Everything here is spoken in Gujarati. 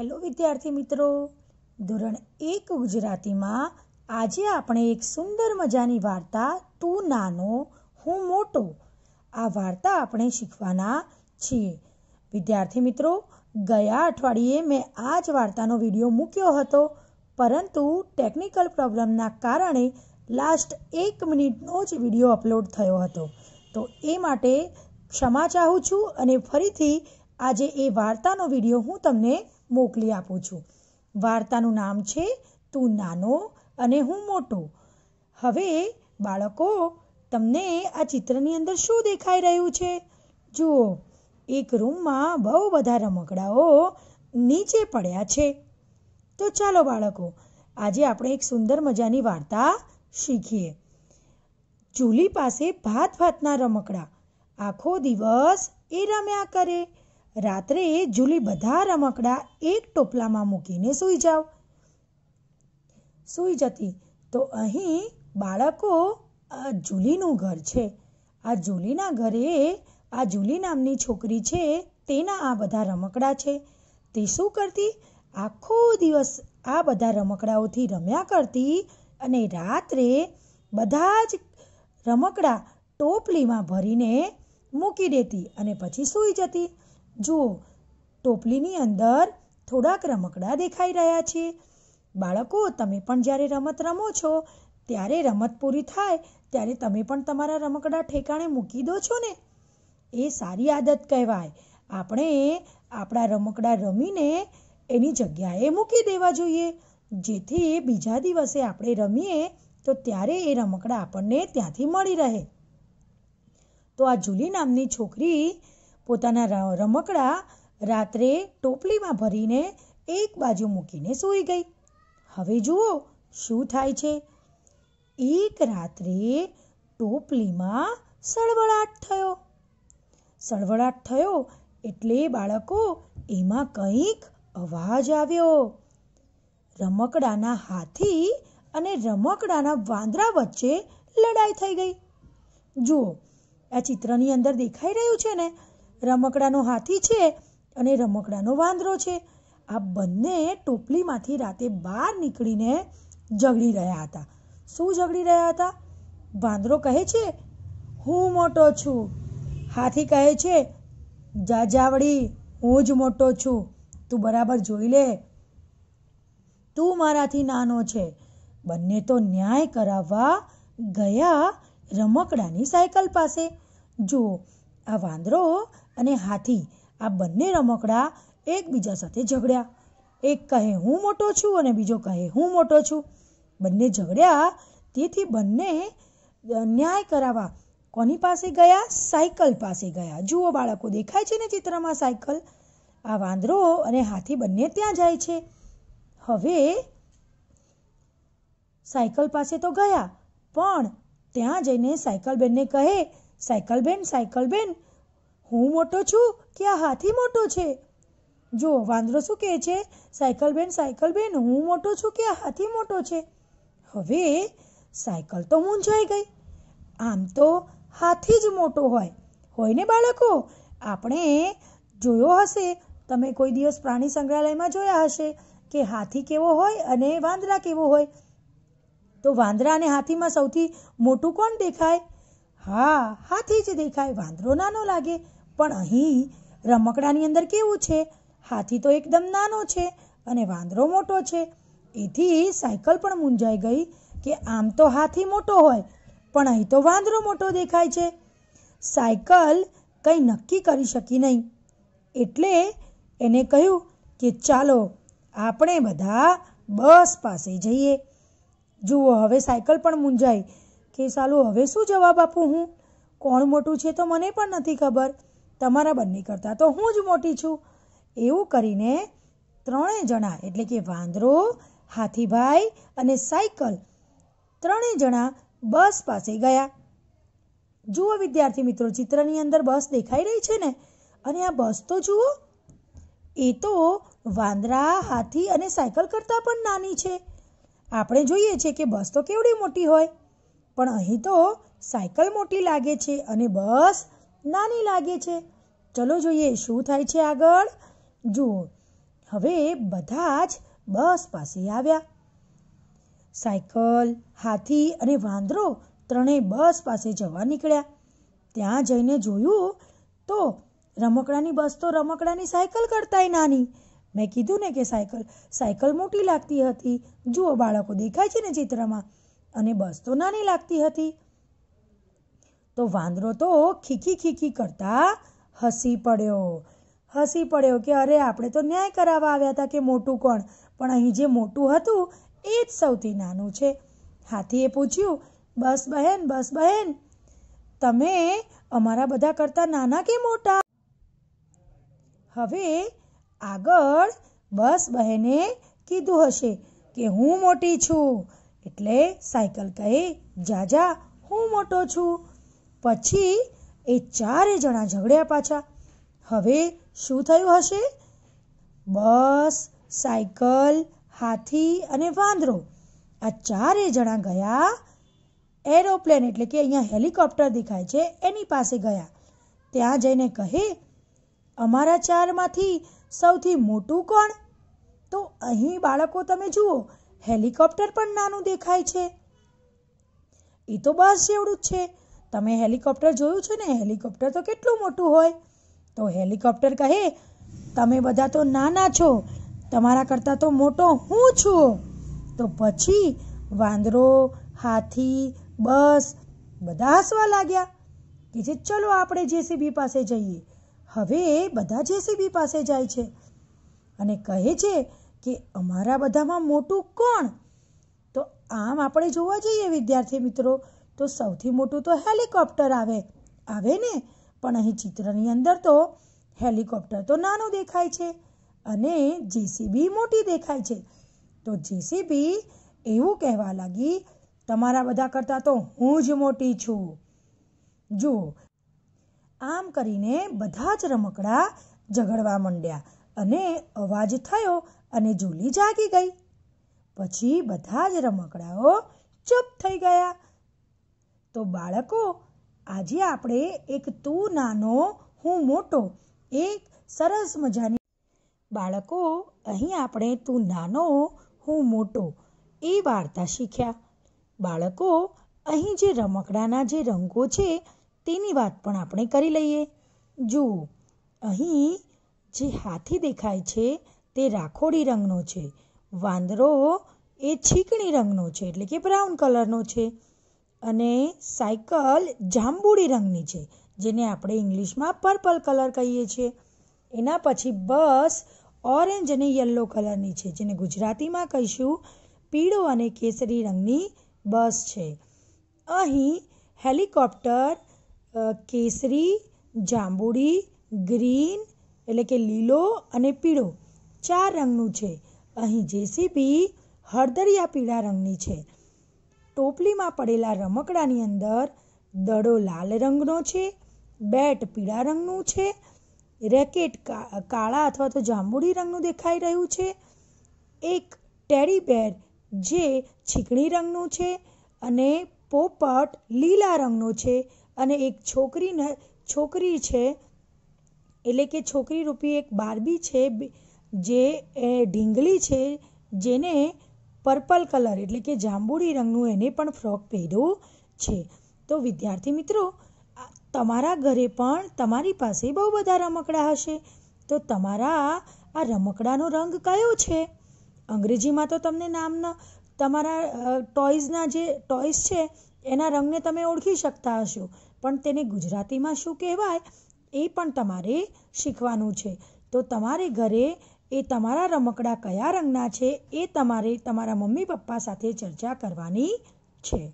હેલો વિદ્યાર્થી મિત્રો ધોરણ એક ગુજરાતીમાં આજે આપણે એક સુંદર મજાની વાર્તા તું નાનો હું મોટો આ વાર્તા આપણે શીખવાના છીએ વિદ્યાર્થી મિત્રો ગયા અઠવાડિયે મેં આ જ વાર્તાનો વિડીયો મૂક્યો હતો પરંતુ ટેકનિકલ પ્રોબ્લેમના કારણે લાસ્ટ એક મિનિટનો જ વિડીયો અપલોડ થયો હતો તો એ માટે ક્ષમા ચાહું છું અને ફરીથી આજે એ વાર્તાનો વિડીયો હું તમને મોકલી આપું છું વાર્તાનું નામ છે તું નાનો અને હું મોટો હવે બાળકો તમને આ ચિત્રની અંદર શું દેખાઈ રહ્યું છે જુઓ એક રૂમમાં બહુ બધા રમકડાઓ નીચે પડ્યા છે તો ચાલો બાળકો આજે આપણે એક સુંદર મજાની વાર્તા શીખીએ ચૂલી પાસે ભાત ભાતના રમકડા આખો દિવસ એ રમ્યા કરે રાત્રે એ જુલી બધા રમકડા એક ટોપલામાં મૂકીને સૂઈ જાવ સૂઈ જતી તો અહીં બાળકો આ જુલીનું ઘર છે આ જુલીના ઘરે આ જુલી નામની છોકરી છે તેના આ બધા રમકડા છે તે શું કરતી આખો દિવસ આ બધા રમકડાઓથી રમ્યા કરતી અને રાત્રે બધા જ રમકડા ટોપલીમાં ભરીને મૂકી દેતી અને પછી સૂઈ જતી જુઓ ટોપલીની અંદર થોડાક રમકડા દેખાઈ રહ્યા છે બાળકો તમે પણ જ્યારે રમત રમો છો ત્યારે રમત પૂરી થાય ત્યારે તમે પણ તમારા રમકડા ઠેકાણે મૂકી દો છો ને એ સારી આદત કહેવાય આપણે આપણા રમકડા રમીને એની જગ્યાએ મૂકી દેવા જોઈએ જેથી બીજા દિવસે આપણે રમીએ તો ત્યારે એ રમકડા આપણને ત્યાંથી મળી રહે તો આ જુલી નામની છોકરી પોતાના રમકડા રાત્રે ટોપલીમાં ભરીને એક બાજુ મૂકીને સૂઈ ગઈ હવે જુઓ શું થાય છે એક રાત્રે ટોપલીમાં સળવળાટ થયો સળવળાટ થયો એટલે બાળકો એમાં કંઈક અવાજ આવ્યો રમકડાના હાથી અને રમકડાના વાંદરા વચ્ચે લડાઈ થઈ ગઈ જુઓ આ ચિત્રની અંદર દેખાઈ રહ્યું છે ને રમકડાનો હાથી છે અને રમકડાનો વાંદરો છે આ બંને ટોપલીમાંથી રાતે બહાર નીકળીને ઝઘડી રહ્યા હતા શું ઝઘડી રહ્યા હતા વાંદરો કહે છે હું મોટો છું હાથી કહે છે જાજાવડી હું જ મોટો છું તું બરાબર જોઈ લે તું મારાથી નાનો છે બંને તો ન્યાય કરાવવા ગયા રમકડાની સાયકલ પાસે જુઓ આ વાંદરો અને હાથી આ બંને રમકડા એકબીજા સાથે ઝઘડ્યા એક કહે હું મોટો છું અને બીજો કહે હું મોટો છું બંને ઝઘડ્યા તેથી બંને ન્યાય કરાવવા કોની પાસે ગયા સાયકલ પાસે ગયા જુઓ બાળકો દેખાય છે ને ચિત્રમાં સાયકલ આ વાંદરો અને હાથી બંને ત્યાં જાય છે હવે સાયકલ પાસે તો ગયા પણ ત્યાં જઈને બેનને કહે સાયકલબેન સાયકલબેન હું મોટો છું કે આ હાથી મોટો છે જો વાંદરો શું કહે છે સાયકલબેન સાયકલબેન હું મોટો છું કે આ હાથી મોટો છે હવે સાયકલ તો મૂંઝાઈ ગઈ આમ તો હાથી જ મોટો હોય હોય ને બાળકો આપણે જોયો હશે તમે કોઈ દિવસ પ્રાણી સંગ્રહાલયમાં જોયા હશે કે હાથી કેવો હોય અને વાંદરા કેવો હોય તો વાંદરા અને હાથીમાં સૌથી મોટું કોણ દેખાય હા હાથી જ દેખાય વાંદરો નાનો લાગે પણ અહીં રમકડાની અંદર કેવું છે હાથી તો એકદમ નાનો છે અને વાંદરો મોટો છે એથી સાયકલ પણ મૂંઝાઈ ગઈ કે આમ તો હાથી મોટો હોય પણ અહીં તો વાંદરો મોટો દેખાય છે સાયકલ કંઈ નક્કી કરી શકી નહીં એટલે એને કહ્યું કે ચાલો આપણે બધા બસ પાસે જઈએ જુઓ હવે સાયકલ પણ મૂંઝાઈ કે સાલું હવે શું જવાબ આપું હું કોણ મોટું છે તો મને પણ નથી ખબર તમારા બંને કરતાં તો હું જ મોટી છું એવું કરીને ત્રણેય જણા એટલે કે વાંદરો હાથીભાઈ અને સાયકલ ત્રણેય જણા બસ પાસે ગયા જુઓ વિદ્યાર્થી મિત્રો ચિત્રની અંદર બસ દેખાઈ રહી છે ને અને આ બસ તો જુઓ એ તો વાંદરા હાથી અને સાયકલ કરતાં પણ નાની છે આપણે જોઈએ છે કે બસ તો કેવડી મોટી હોય પણ અહીં તો સાયકલ મોટી લાગે છે અને બસ નાની લાગે છે ચલો જોઈએ શું થાય છે આગળ જુઓ હવે બધા જ બસ પાસે આવ્યા સાયકલ હાથી અને વાંદરો ત્રણેય બસ પાસે જવા નીકળ્યા ત્યાં જઈને જોયું તો રમકડાની બસ તો રમકડાની સાયકલ કરતાય નાની મેં કીધું ને કે સાયકલ સાયકલ મોટી લાગતી હતી જુઓ બાળકો દેખાય છે ને ચિત્રમાં અને બસ તો નાની લાગતી હતી તો વાંદરો તો ખીખી ખીખી કરતા હસી પડ્યો હસી પડ્યો કે અરે આપણે તો ન્યાય કરાવવા આવ્યા હતા કે મોટું કોણ પણ અહીં જે મોટું હતું એ જ સૌથી નાનું છે હાથીએ પૂછ્યું બસ બહેન બસ બહેન તમે અમારા બધા કરતાં નાના કે મોટા હવે આગળ બસ બહેને કીધું હશે કે હું મોટી છું એટલે સાયકલ કહે જા જા હું મોટો છું પછી એ ચારે જણા ઝઘડ્યા પાછા હવે શું થયું હશે બસ સાયકલ હાથી અને વાંદરો આ ચારે જણા ગયા એરોપ્લેન એટલે કે અહીંયા હેલિકોપ્ટર દેખાય છે એની પાસે ગયા ત્યાં જઈને કહે અમારા ચારમાંથી સૌથી મોટું કોણ તો અહીં બાળકો તમે જુઓ હેલિકોપ્ટર પણ નાનું દેખાય છે એ તો બસ જેવડું જ છે તમે હેલિકોપ્ટર જોયું છે ને હેલિકોપ્ટર તો કેટલું મોટું હોય તો હેલિકોપ્ટર કહે તમે બધા તો નાના છો તમારા કરતાં તો મોટો હું છું તો પછી વાંદરો હાથી બસ બધા હસવા લાગ્યા કે જે ચલો આપણે જેસીબી પાસે જઈએ હવે બધા જેસીબી પાસે જાય છે અને કહે છે કે અમારા બધામાં મોટું કોણ તો આમ આપણે જોવા જઈએ વિદ્યાર્થી મિત્રો તો સૌથી મોટું તો હેલિકોપ્ટર આવે આવે ને પણ અહીં ચિત્રની અંદર તો હેલિકોપ્ટર તો નાનું દેખાય છે અને જેસીબી મોટી દેખાય છે તો જેસીબી એવું કહેવા લાગી તમારા બધા કરતાં તો હું જ મોટી છું જુઓ આમ કરીને બધા જ રમકડા ઝઘડવા માંડ્યા અને અવાજ થયો અને જુલી જાગી ગઈ પછી બધા જ રમકડાઓ ચૂપ થઈ ગયા તો બાળકો આજે આપણે એક તું નાનો હું મોટો એક સરસ મજાની બાળકો અહીં આપણે તું નાનો હું મોટો એ વાર્તા શીખ્યા બાળકો અહીં જે રમકડાના જે રંગો છે તેની વાત પણ આપણે કરી લઈએ જુઓ અહીં જે હાથી દેખાય છે તે રાખોડી રંગનો છે વાંદરો એ છીકણી રંગનો છે એટલે કે બ્રાઉન કલરનો છે અને સાયકલ જાંબુડી રંગની છે જેને આપણે ઇંગ્લિશમાં પર્પલ કલર કહીએ છીએ એના પછી બસ ઓરેન્જ અને યલો કલરની છે જેને ગુજરાતીમાં કહીશું પીળો અને કેસરી રંગની બસ છે અહીં હેલિકોપ્ટર કેસરી જાંબુડી ગ્રીન એટલે કે લીલો અને પીળો ચાર રંગનું છે અહીં જેસીબી હળદરિયા પીળા રંગની છે ટોપલીમાં પડેલા રમકડાની અંદર દડો લાલ રંગનો છે બેટ પીળા રંગનું છે રેકેટ કાળા અથવા તો જાંબુડી રંગનું દેખાઈ રહ્યું છે એક ટેડી બેર જે છીકણી રંગનું છે અને પોપટ લીલા રંગનો છે અને એક છોકરીને છોકરી છે એટલે કે છોકરી રૂપી એક બારબી છે જે એ ઢીંગલી છે જેને પર્પલ કલર એટલે કે જાંબુડી રંગનું એને પણ ફ્રોક પહેર્યો છે તો વિદ્યાર્થી મિત્રો તમારા ઘરે પણ તમારી પાસે બહુ બધા રમકડા હશે તો તમારા આ રમકડાનો રંગ કયો છે અંગ્રેજીમાં તો તમને નામના તમારા ટોયઝના જે ટોયઝ છે એના રંગને તમે ઓળખી શકતા હશો પણ તેને ગુજરાતીમાં શું કહેવાય એ પણ તમારે શીખવાનું છે તો તમારે ઘરે એ તમારા રમકડા કયા રંગના છે એ તમારે તમારા મમ્મી પપ્પા સાથે ચર્ચા કરવાની છે